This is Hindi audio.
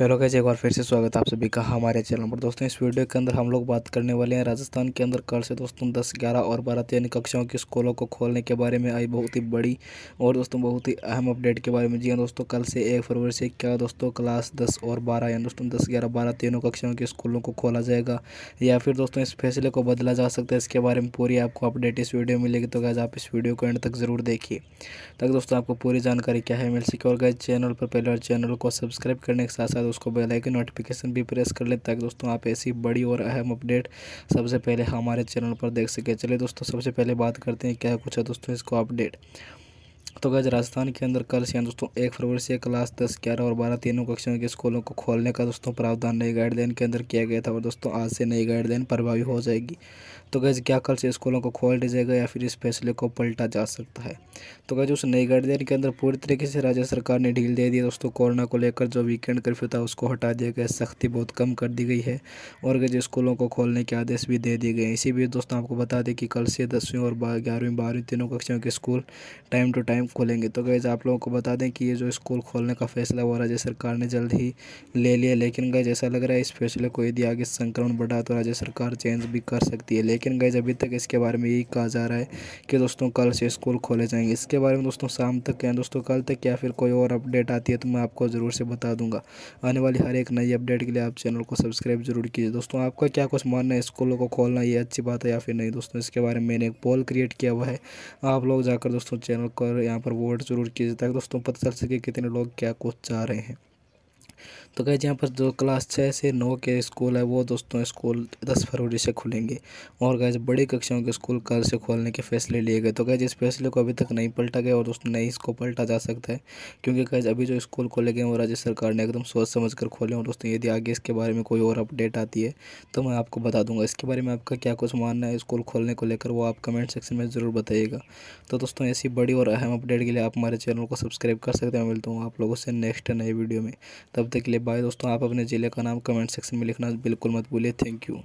हेलो कैसे एक बार फिर से स्वागत है आप सभी का हमारे चैनल पर दोस्तों इस वीडियो के अंदर हम लोग बात करने वाले हैं राजस्थान के अंदर कल से दोस्तों 10, 11 और बारह तेरह कक्षाओं के स्कूलों को खोलने के बारे में आई बहुत ही बड़ी और दोस्तों बहुत ही अहम अपडेट के बारे में जी हाँ दोस्तों कल से एक फरवरी से क्या दोस्तों क्लास दस और बारह यानी दोस्तों दस ग्यारह बारह तीनों कक्षाओं के स्कूलों को खोला जाएगा या फिर दोस्तों इस फैसले को बदला जा सकता है इसके बारे में पूरी आपको अपडेट इस वीडियो में मिलेगी तो गैज आप इस वीडियो को एंड तक ज़रूर देखिए ताकि दोस्तों आपको पूरी जानकारी क्या है मिल सके और गैज चैनल पर पहले चैनल को सब्सक्राइब करने के साथ साथ उसको बेल आइकन नोटिफिकेशन भी प्रेस कर लें ताकि दोस्तों आप ऐसी बड़ी और अहम अपडेट सबसे पहले हमारे चैनल पर देख सकें चलिए दोस्तों सबसे पहले बात करते हैं क्या कुछ है दोस्तों इसको अपडेट तो गज राजस्थान के अंदर कल से दोस्तों एक फरवरी से क्लास दस ग्यारह और बारह तीनों कक्षाओं के स्कूलों को खोलने का दोस्तों प्रावधान नई गाइडलाइन के अंदर किया गया था और दोस्तों आज से नई गाइडलाइन प्रभावी हो जाएगी तो गज क्या कल से स्कूलों को खोल दिया जाएगा या फिर इस फैसले को पलटा जा सकता है तो गज उस नई गाइडलाइन के अंदर पूरी तरीके से राज्य सरकार ने ढील दे दी दोस्तों कोरोना को लेकर जो वीकेंड कर्फ्यू था उसको हटा दिया गया सख्ती बहुत कम कर दी गई है और गज स्कूलों को खोलने के आदेश भी दे दिए गए इसी बीच दोस्तों आपको बता दें कि कल से दसवीं और ग्यारहवीं बारहवीं तीनों कक्षाओं के स्कूल टाइम टू टाइम खोलेंगे तो गैज़ आप लोगों को बता दें कि ये जो स्कूल खोलने का फैसला हुआ राज्य सरकार ने जल्द ही ले लिया लेकिन गैज ऐसा लग रहा है इस फैसले को यदि आगे संक्रमण बढ़ा तो राज्य सरकार चेंज भी कर सकती है लेकिन गैज अभी तक इसके बारे में यही कहा जा रहा है कि दोस्तों कल से स्कूल खोले जाएंगे इसके बारे में दोस्तों शाम तक या दोस्तों कल तक या फिर कोई और अपडेट आती है तो मैं आपको ज़रूर से बता दूंगा आने वाली हर एक नई अपडेट के लिए आप चैनल को सब्सक्राइब जरूर कीजिए दोस्तों आपका क्या कुछ मानना है स्कूलों को खोलना ये अच्छी बात है या फिर नहीं दोस्तों इसके बारे में मैंने एक पोल क्रिएट किया हुआ है आप लोग जाकर दोस्तों चैनल को यहाँ यहाँ पर वोट ज़रूर कीजिएगा ताकि दोस्तों पता चल सके कितने लोग क्या कुछ चाह रहे हैं तो कहे यहाँ पर जो क्लास छः से नौ के स्कूल है वो दोस्तों स्कूल दस फरवरी से खुलेंगे और गए बड़ी कक्षाओं के स्कूल कल से खोलने के फैसले लिए गए तो कहे इस फैसले को अभी तक नहीं पलटा गया और दोस्तों नहीं इसको पलटा जा सकता है क्योंकि कहे अभी जो स्कूल खोले गए वो राज्य सरकार ने एकदम सोच समझ कर खोले और दोस्तों यदि आगे इसके बारे में कोई और अपडेट आती है तो मैं आपको बता दूंगा इसके बारे में आपका क्या कुछ मानना है स्कूल खोलने को लेकर वो आप कमेंट सेक्शन में ज़रूर बताइएगा तो दोस्तों ऐसी बड़ी और अहम अपडेट के लिए आप हमारे चैनल को सब्सक्राइब कर सकते हैं मिलता हूँ आप लोगों से नेक्स्ट नए वीडियो में तब तक के लिए बाय दोस्तों आप अपने ज़िले का नाम कमेंट सेक्शन में लिखना बिल्कुल मत भूलिए थैंक यू